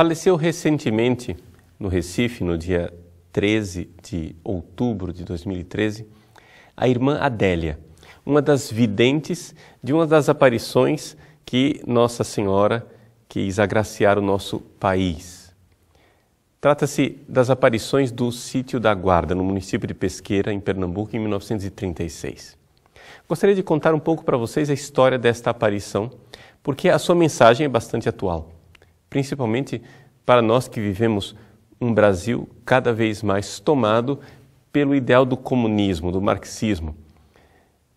faleceu recentemente no Recife, no dia 13 de outubro de 2013, a irmã Adélia, uma das videntes de uma das aparições que Nossa Senhora quis agraciar o nosso país. Trata-se das aparições do sítio da Guarda, no município de Pesqueira, em Pernambuco, em 1936. Gostaria de contar um pouco para vocês a história desta aparição, porque a sua mensagem é bastante atual principalmente para nós que vivemos um Brasil cada vez mais tomado pelo ideal do comunismo, do marxismo,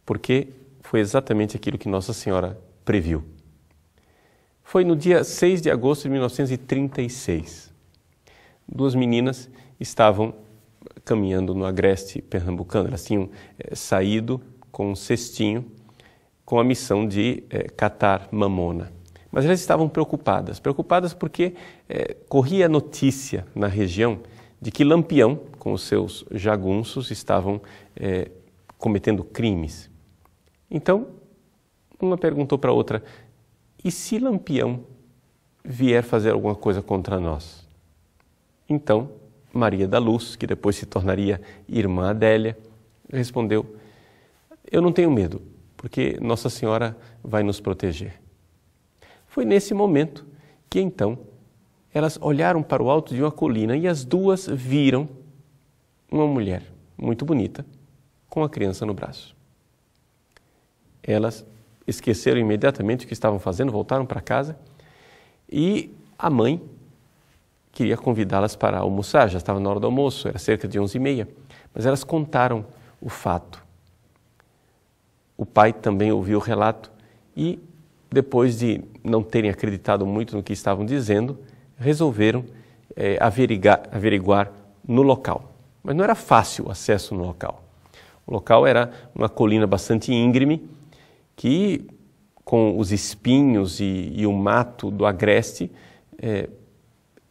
porque foi exatamente aquilo que Nossa Senhora previu. Foi no dia 6 de agosto de 1936. Duas meninas estavam caminhando no agreste pernambucano, elas tinham é, saído com um cestinho com a missão de é, catar mamona. Mas elas estavam preocupadas preocupadas porque é, corria notícia na região de que Lampião, com os seus jagunços, estavam é, cometendo crimes. Então, uma perguntou para a outra: e se Lampião vier fazer alguma coisa contra nós? Então, Maria da Luz, que depois se tornaria irmã Adélia, respondeu: Eu não tenho medo, porque Nossa Senhora vai nos proteger. Foi nesse momento que então elas olharam para o alto de uma colina e as duas viram uma mulher muito bonita com a criança no braço. Elas esqueceram imediatamente o que estavam fazendo, voltaram para casa e a mãe queria convidá-las para almoçar, já estava na hora do almoço, era cerca de onze e meia, mas elas contaram o fato. O pai também ouviu o relato e, depois de não terem acreditado muito no que estavam dizendo, resolveram é, averiguar, averiguar no local. Mas não era fácil o acesso no local. O local era uma colina bastante íngreme que, com os espinhos e, e o mato do agreste, é,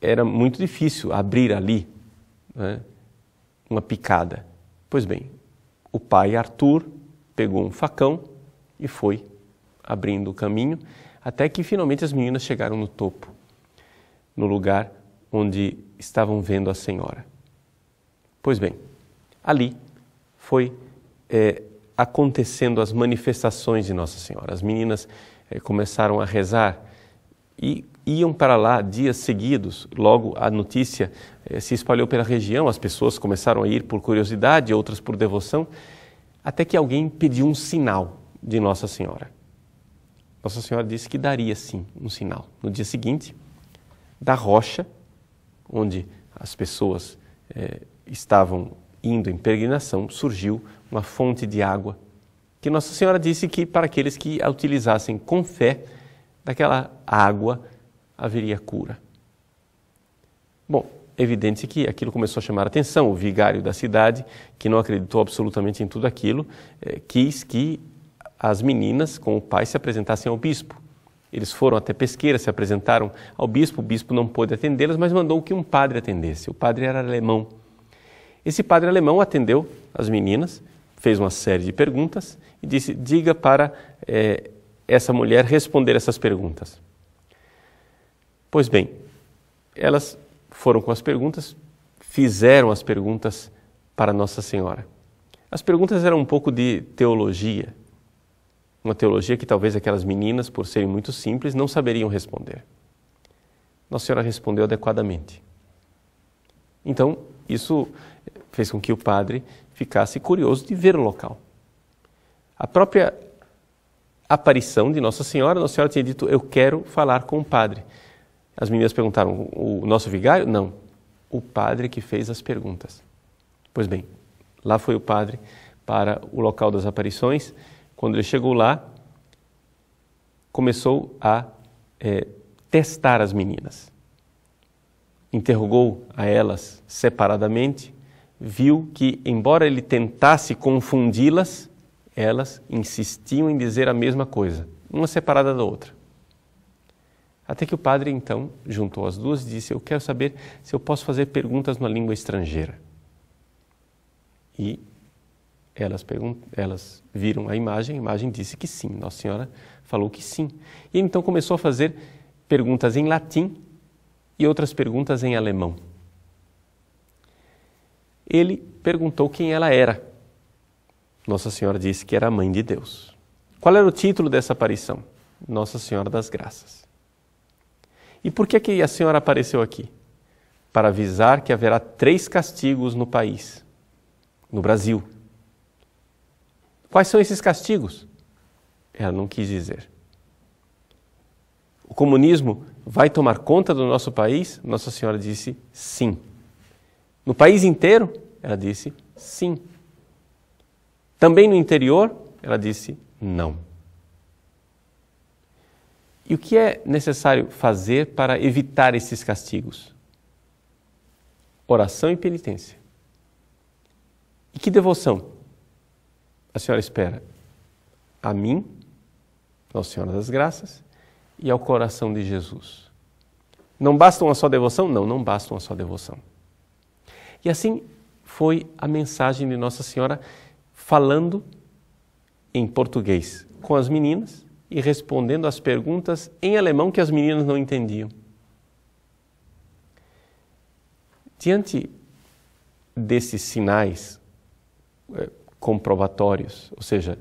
era muito difícil abrir ali né, uma picada. Pois bem, o pai Arthur pegou um facão e foi abrindo o caminho até que finalmente as meninas chegaram no topo, no lugar onde estavam vendo a senhora. Pois bem, ali foi é, acontecendo as manifestações de Nossa Senhora. As meninas é, começaram a rezar e iam para lá dias seguidos. Logo a notícia é, se espalhou pela região, as pessoas começaram a ir por curiosidade, outras por devoção, até que alguém pediu um sinal de Nossa Senhora. Nossa Senhora disse que daria sim um sinal. No dia seguinte, da rocha, onde as pessoas eh, estavam indo em peregrinação, surgiu uma fonte de água que Nossa Senhora disse que para aqueles que a utilizassem com fé, daquela água haveria cura. Bom, evidente que aquilo começou a chamar a atenção. O vigário da cidade, que não acreditou absolutamente em tudo aquilo, eh, quis que as meninas com o pai se apresentassem ao bispo. Eles foram até Pesqueira, se apresentaram ao bispo, o bispo não pôde atendê-las, mas mandou que um padre atendesse. O padre era alemão. Esse padre alemão atendeu as meninas, fez uma série de perguntas e disse: diga para é, essa mulher responder essas perguntas. Pois bem, elas foram com as perguntas, fizeram as perguntas para Nossa Senhora. As perguntas eram um pouco de teologia, uma teologia que talvez aquelas meninas, por serem muito simples, não saberiam responder. Nossa Senhora respondeu adequadamente. Então, isso fez com que o padre ficasse curioso de ver o local. A própria aparição de Nossa Senhora, Nossa Senhora tinha dito: Eu quero falar com o padre. As meninas perguntaram: O nosso vigário? Não, o padre que fez as perguntas. Pois bem, lá foi o padre para o local das aparições quando ele chegou lá, começou a é, testar as meninas. Interrogou a elas separadamente, viu que, embora ele tentasse confundi-las, elas insistiam em dizer a mesma coisa, uma separada da outra. Até que o padre então juntou as duas e disse: Eu quero saber se eu posso fazer perguntas numa língua estrangeira. E elas, elas viram a imagem, a imagem disse que sim, Nossa Senhora falou que sim. E ele, então começou a fazer perguntas em latim e outras perguntas em alemão. Ele perguntou quem ela era. Nossa Senhora disse que era a mãe de Deus. Qual era o título dessa aparição? Nossa Senhora das Graças. E por que, que a senhora apareceu aqui? Para avisar que haverá três castigos no país, no Brasil, Quais são esses castigos? Ela não quis dizer. O comunismo vai tomar conta do nosso país? Nossa Senhora disse sim. No país inteiro? Ela disse sim. Também no interior? Ela disse não. E o que é necessário fazer para evitar esses castigos? Oração e penitência. E que devoção? a senhora espera a mim, Nossa Senhora das Graças, e ao coração de Jesus. Não basta uma só devoção? Não, não basta uma só devoção. E assim foi a mensagem de Nossa Senhora falando em português com as meninas e respondendo às perguntas em alemão que as meninas não entendiam. Diante desses sinais eh, comprobatórios, ou seja,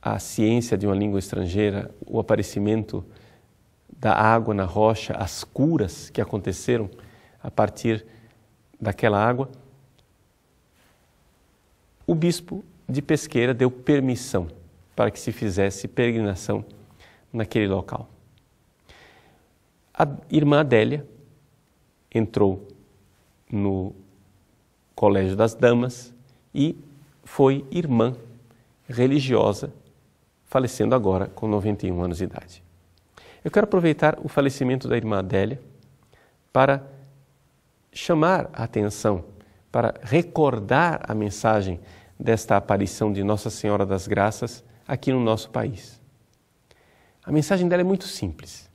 a ciência de uma língua estrangeira, o aparecimento da água na rocha, as curas que aconteceram a partir daquela água, o bispo de Pesqueira deu permissão para que se fizesse peregrinação naquele local. A irmã Adélia entrou no Colégio das Damas e foi irmã religiosa, falecendo agora com 91 anos de idade. Eu quero aproveitar o falecimento da irmã Adélia para chamar a atenção, para recordar a mensagem desta aparição de Nossa Senhora das Graças aqui no nosso país. A mensagem dela é muito simples.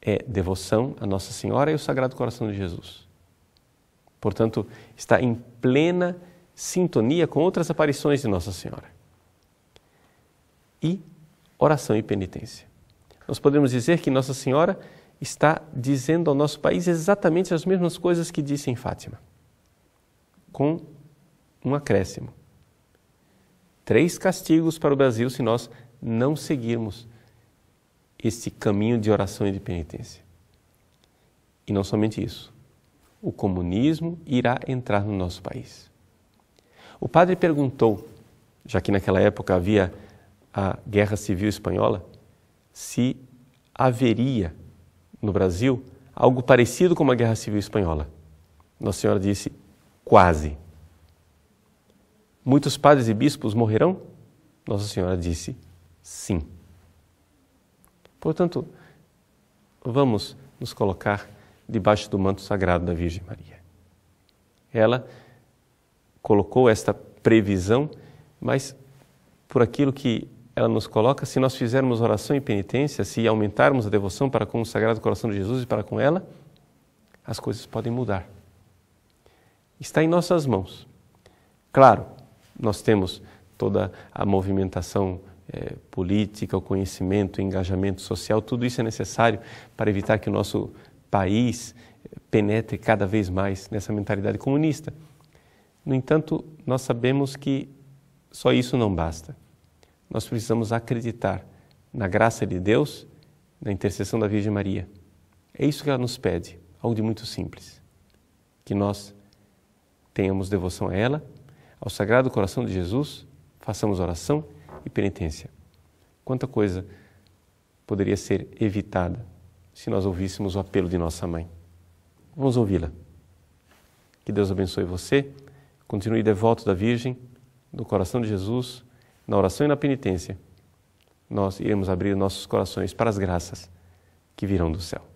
É devoção a Nossa Senhora e ao Sagrado Coração de Jesus. Portanto, está em plena sintonia com outras aparições de Nossa Senhora. E oração e penitência. Nós podemos dizer que Nossa Senhora está dizendo ao nosso país exatamente as mesmas coisas que disse em Fátima, com um acréscimo. Três castigos para o Brasil se nós não seguirmos este caminho de oração e de penitência. E não somente isso, o comunismo irá entrar no nosso país. O padre perguntou, já que naquela época havia a Guerra Civil Espanhola, se haveria no Brasil algo parecido com uma Guerra Civil Espanhola. Nossa Senhora disse: quase. Muitos padres e bispos morrerão? Nossa Senhora disse: sim. Portanto, vamos nos colocar debaixo do manto sagrado da Virgem Maria. Ela colocou esta previsão, mas por aquilo que ela nos coloca, se nós fizermos oração e penitência, se aumentarmos a devoção para com o Sagrado Coração de Jesus e para com ela, as coisas podem mudar. Está em nossas mãos. Claro, nós temos toda a movimentação é, política, o conhecimento, o engajamento social, tudo isso é necessário para evitar que o nosso país eh, penetre cada vez mais nessa mentalidade comunista. No entanto, nós sabemos que só isso não basta. Nós precisamos acreditar na graça de Deus, na intercessão da Virgem Maria. É isso que ela nos pede, algo de muito simples. Que nós tenhamos devoção a ela, ao Sagrado Coração de Jesus, façamos oração e penitência. Quanta coisa poderia ser evitada se nós ouvíssemos o apelo de nossa mãe. Vamos ouvi-la. Que Deus abençoe você Continue devoto da Virgem, do coração de Jesus, na oração e na penitência. Nós iremos abrir nossos corações para as graças que virão do céu.